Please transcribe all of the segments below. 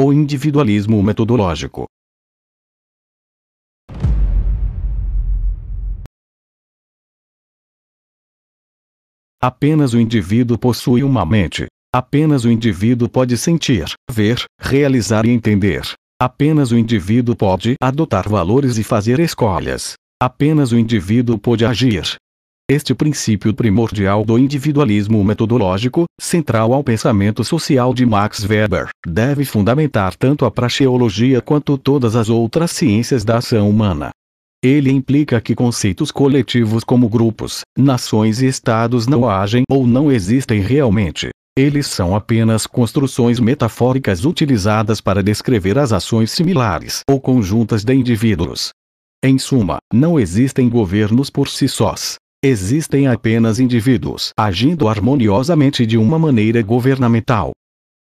ou individualismo metodológico. Apenas o indivíduo possui uma mente. Apenas o indivíduo pode sentir, ver, realizar e entender. Apenas o indivíduo pode adotar valores e fazer escolhas. Apenas o indivíduo pode agir, este é princípio primordial do individualismo metodológico, central ao pensamento social de Max Weber, deve fundamentar tanto a praxeologia quanto todas as outras ciências da ação humana. Ele implica que conceitos coletivos como grupos, nações e estados não agem ou não existem realmente. Eles são apenas construções metafóricas utilizadas para descrever as ações similares ou conjuntas de indivíduos. Em suma, não existem governos por si sós, Existem apenas indivíduos agindo harmoniosamente de uma maneira governamental.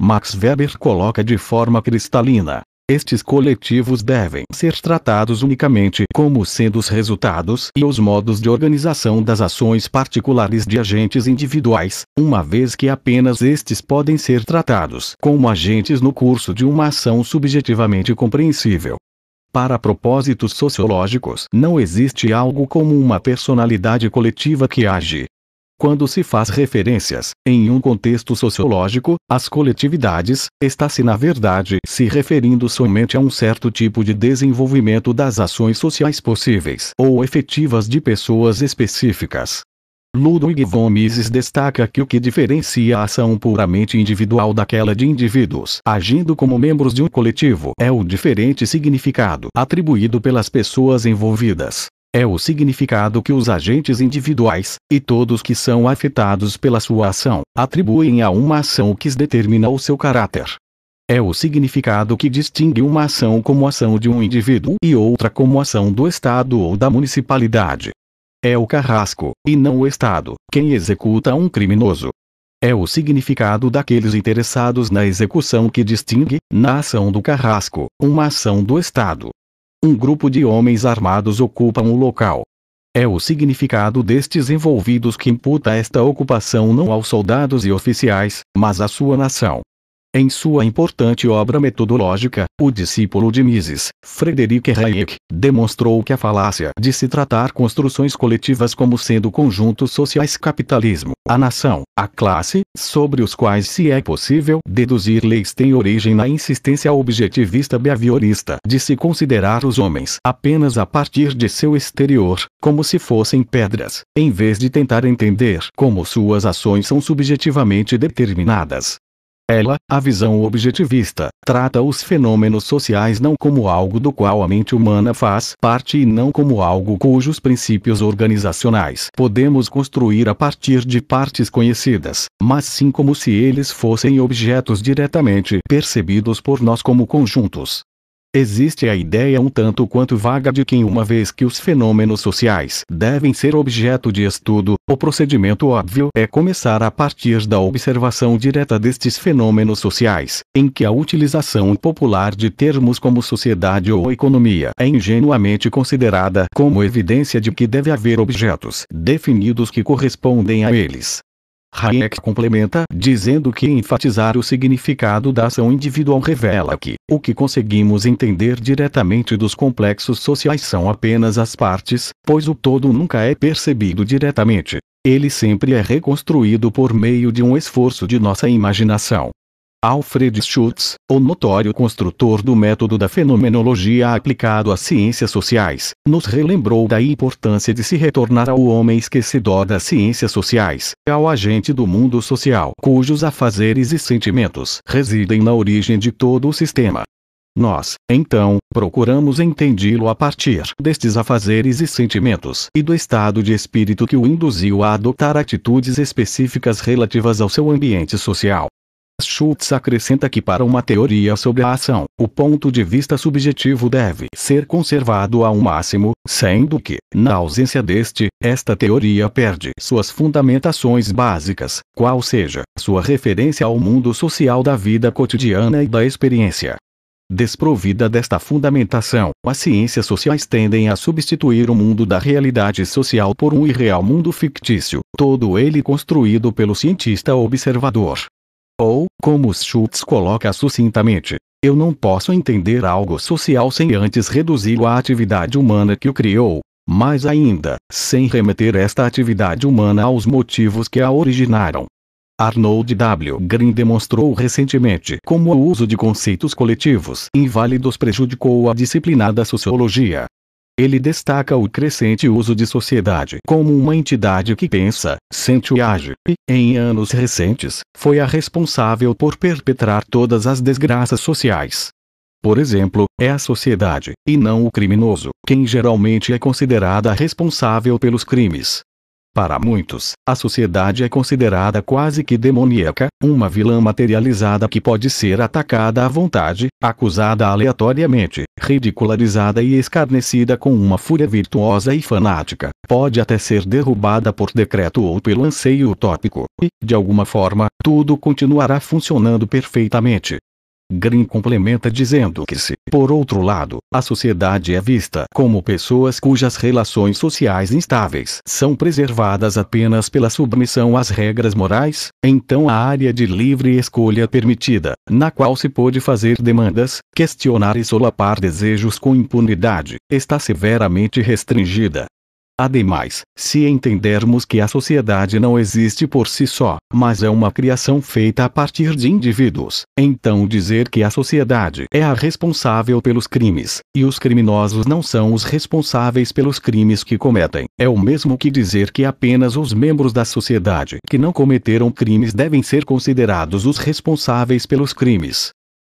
Max Weber coloca de forma cristalina. Estes coletivos devem ser tratados unicamente como sendo os resultados e os modos de organização das ações particulares de agentes individuais, uma vez que apenas estes podem ser tratados como agentes no curso de uma ação subjetivamente compreensível. Para propósitos sociológicos, não existe algo como uma personalidade coletiva que age. Quando se faz referências, em um contexto sociológico, às coletividades, está-se na verdade se referindo somente a um certo tipo de desenvolvimento das ações sociais possíveis ou efetivas de pessoas específicas. Ludwig von Mises destaca que o que diferencia a ação puramente individual daquela de indivíduos agindo como membros de um coletivo é o diferente significado atribuído pelas pessoas envolvidas. É o significado que os agentes individuais, e todos que são afetados pela sua ação, atribuem a uma ação que determina o seu caráter. É o significado que distingue uma ação como ação de um indivíduo e outra como ação do Estado ou da municipalidade. É o carrasco, e não o Estado, quem executa um criminoso. É o significado daqueles interessados na execução que distingue, na ação do carrasco, uma ação do Estado. Um grupo de homens armados ocupam o local. É o significado destes envolvidos que imputa esta ocupação não aos soldados e oficiais, mas à sua nação. Em sua importante obra metodológica, o discípulo de Mises, Frederic Hayek, demonstrou que a falácia de se tratar construções coletivas como sendo conjuntos sociais capitalismo, a nação, a classe, sobre os quais se é possível deduzir leis tem origem na insistência objetivista behaviorista de se considerar os homens apenas a partir de seu exterior, como se fossem pedras, em vez de tentar entender como suas ações são subjetivamente determinadas. Ela, a visão objetivista, trata os fenômenos sociais não como algo do qual a mente humana faz parte e não como algo cujos princípios organizacionais podemos construir a partir de partes conhecidas, mas sim como se eles fossem objetos diretamente percebidos por nós como conjuntos. Existe a ideia um tanto quanto vaga de que uma vez que os fenômenos sociais devem ser objeto de estudo, o procedimento óbvio é começar a partir da observação direta destes fenômenos sociais, em que a utilização popular de termos como sociedade ou economia é ingenuamente considerada como evidência de que deve haver objetos definidos que correspondem a eles. Hayek complementa, dizendo que enfatizar o significado da ação individual revela que o que conseguimos entender diretamente dos complexos sociais são apenas as partes, pois o todo nunca é percebido diretamente. Ele sempre é reconstruído por meio de um esforço de nossa imaginação. Alfred Schutz, o notório construtor do método da fenomenologia aplicado às ciências sociais, nos relembrou da importância de se retornar ao homem esquecedor das ciências sociais, ao agente do mundo social cujos afazeres e sentimentos residem na origem de todo o sistema. Nós, então, procuramos entendê-lo a partir destes afazeres e sentimentos e do estado de espírito que o induziu a adotar atitudes específicas relativas ao seu ambiente social. Schultz acrescenta que para uma teoria sobre a ação, o ponto de vista subjetivo deve ser conservado ao máximo, sendo que, na ausência deste, esta teoria perde suas fundamentações básicas, qual seja sua referência ao mundo social da vida cotidiana e da experiência. Desprovida desta fundamentação, as ciências sociais tendem a substituir o mundo da realidade social por um irreal mundo fictício, todo ele construído pelo cientista observador, ou, como Schultz coloca sucintamente, eu não posso entender algo social sem antes reduzi-lo à atividade humana que o criou, mais ainda, sem remeter esta atividade humana aos motivos que a originaram. Arnold W. Green demonstrou recentemente como o uso de conceitos coletivos inválidos prejudicou a disciplinada sociologia, ele destaca o crescente uso de sociedade como uma entidade que pensa, sente e age, e, em anos recentes, foi a responsável por perpetrar todas as desgraças sociais. Por exemplo, é a sociedade, e não o criminoso, quem geralmente é considerada responsável pelos crimes. Para muitos, a sociedade é considerada quase que demoníaca, uma vilã materializada que pode ser atacada à vontade, acusada aleatoriamente, ridicularizada e escarnecida com uma fúria virtuosa e fanática. Pode até ser derrubada por decreto ou pelo anseio utópico, e, de alguma forma, tudo continuará funcionando perfeitamente, Green complementa dizendo que se, por outro lado, a sociedade é vista como pessoas cujas relações sociais instáveis são preservadas apenas pela submissão às regras morais, então a área de livre escolha permitida, na qual se pode fazer demandas, questionar e solapar desejos com impunidade, está severamente restringida. Ademais, se entendermos que a sociedade não existe por si só, mas é uma criação feita a partir de indivíduos, então dizer que a sociedade é a responsável pelos crimes, e os criminosos não são os responsáveis pelos crimes que cometem, é o mesmo que dizer que apenas os membros da sociedade que não cometeram crimes devem ser considerados os responsáveis pelos crimes.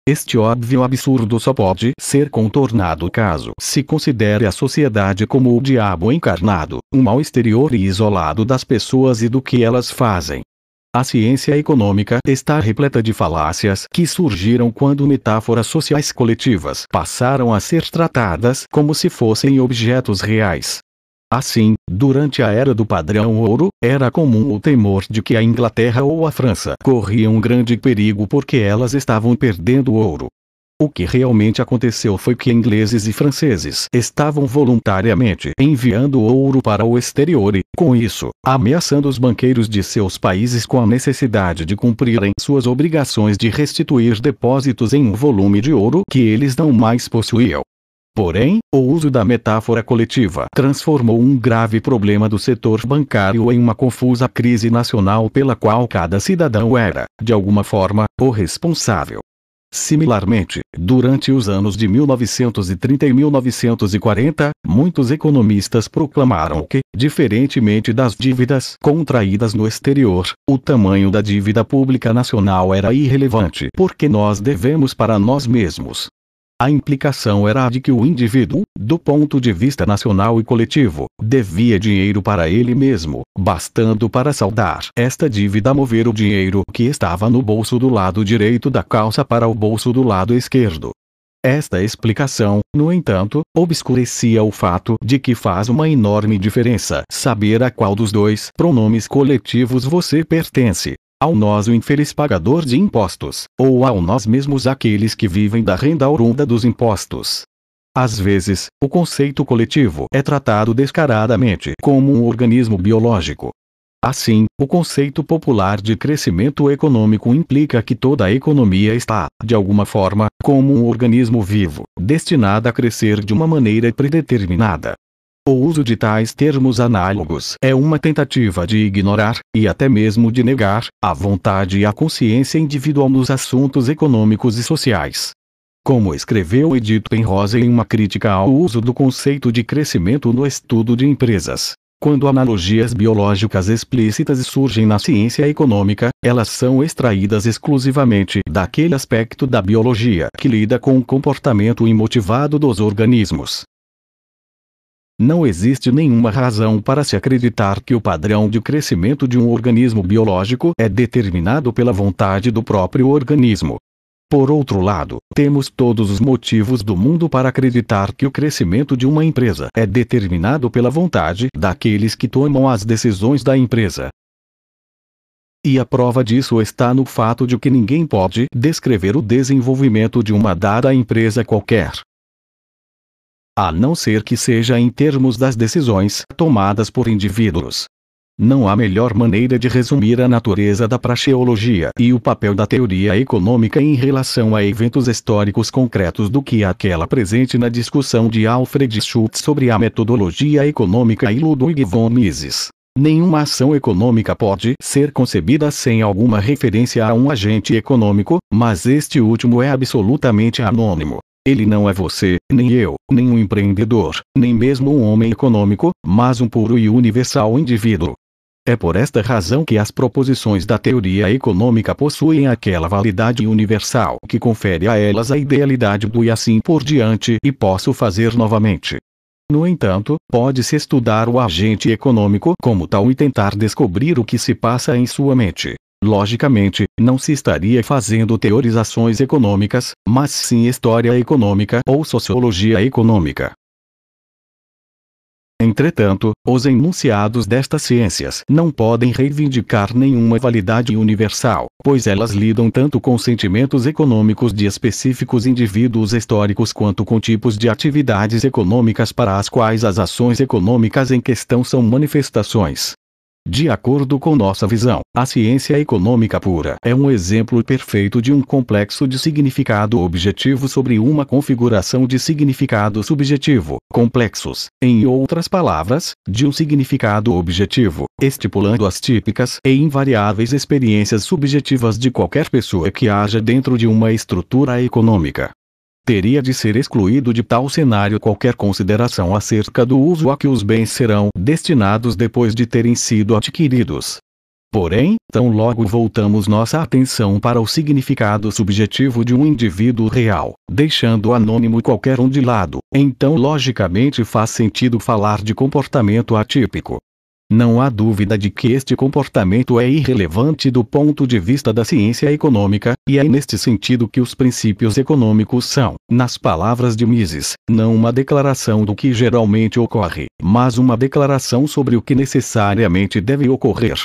Este óbvio absurdo só pode ser contornado caso se considere a sociedade como o diabo encarnado, um mal exterior e isolado das pessoas e do que elas fazem. A ciência econômica está repleta de falácias que surgiram quando metáforas sociais coletivas passaram a ser tratadas como se fossem objetos reais. Assim, durante a era do padrão ouro, era comum o temor de que a Inglaterra ou a França corriam um grande perigo porque elas estavam perdendo ouro. O que realmente aconteceu foi que ingleses e franceses estavam voluntariamente enviando ouro para o exterior e, com isso, ameaçando os banqueiros de seus países com a necessidade de cumprirem suas obrigações de restituir depósitos em um volume de ouro que eles não mais possuíam. Porém, o uso da metáfora coletiva transformou um grave problema do setor bancário em uma confusa crise nacional pela qual cada cidadão era, de alguma forma, o responsável. Similarmente, durante os anos de 1930 e 1940, muitos economistas proclamaram que, diferentemente das dívidas contraídas no exterior, o tamanho da dívida pública nacional era irrelevante porque nós devemos para nós mesmos a implicação era a de que o indivíduo, do ponto de vista nacional e coletivo, devia dinheiro para ele mesmo, bastando para saldar esta dívida mover o dinheiro que estava no bolso do lado direito da calça para o bolso do lado esquerdo. Esta explicação, no entanto, obscurecia o fato de que faz uma enorme diferença saber a qual dos dois pronomes coletivos você pertence ao nós o infeliz pagador de impostos, ou ao nós mesmos aqueles que vivem da renda oriunda dos impostos. Às vezes, o conceito coletivo é tratado descaradamente como um organismo biológico. Assim, o conceito popular de crescimento econômico implica que toda a economia está, de alguma forma, como um organismo vivo, destinada a crescer de uma maneira predeterminada. O uso de tais termos análogos é uma tentativa de ignorar, e até mesmo de negar, a vontade e a consciência individual nos assuntos econômicos e sociais. Como escreveu em rosa em uma crítica ao uso do conceito de crescimento no estudo de empresas, quando analogias biológicas explícitas surgem na ciência econômica, elas são extraídas exclusivamente daquele aspecto da biologia que lida com o comportamento imotivado dos organismos. Não existe nenhuma razão para se acreditar que o padrão de crescimento de um organismo biológico é determinado pela vontade do próprio organismo. Por outro lado, temos todos os motivos do mundo para acreditar que o crescimento de uma empresa é determinado pela vontade daqueles que tomam as decisões da empresa. E a prova disso está no fato de que ninguém pode descrever o desenvolvimento de uma dada empresa qualquer a não ser que seja em termos das decisões tomadas por indivíduos. Não há melhor maneira de resumir a natureza da praxeologia e o papel da teoria econômica em relação a eventos históricos concretos do que aquela presente na discussão de Alfred Schultz sobre a metodologia econômica e Ludwig von Mises. Nenhuma ação econômica pode ser concebida sem alguma referência a um agente econômico, mas este último é absolutamente anônimo. Ele não é você, nem eu, nem um empreendedor, nem mesmo um homem econômico, mas um puro e universal indivíduo. É por esta razão que as proposições da teoria econômica possuem aquela validade universal que confere a elas a idealidade do e assim por diante, e posso fazer novamente. No entanto, pode-se estudar o agente econômico como tal e tentar descobrir o que se passa em sua mente. Logicamente, não se estaria fazendo teorizações econômicas, mas sim história econômica ou sociologia econômica. Entretanto, os enunciados destas ciências não podem reivindicar nenhuma validade universal, pois elas lidam tanto com sentimentos econômicos de específicos indivíduos históricos quanto com tipos de atividades econômicas para as quais as ações econômicas em questão são manifestações. De acordo com nossa visão, a ciência econômica pura é um exemplo perfeito de um complexo de significado objetivo sobre uma configuração de significado subjetivo, complexos, em outras palavras, de um significado objetivo, estipulando as típicas e invariáveis experiências subjetivas de qualquer pessoa que haja dentro de uma estrutura econômica teria de ser excluído de tal cenário qualquer consideração acerca do uso a que os bens serão destinados depois de terem sido adquiridos. Porém, tão logo voltamos nossa atenção para o significado subjetivo de um indivíduo real, deixando anônimo qualquer um de lado, então logicamente faz sentido falar de comportamento atípico, não há dúvida de que este comportamento é irrelevante do ponto de vista da ciência econômica, e é neste sentido que os princípios econômicos são, nas palavras de Mises, não uma declaração do que geralmente ocorre, mas uma declaração sobre o que necessariamente deve ocorrer.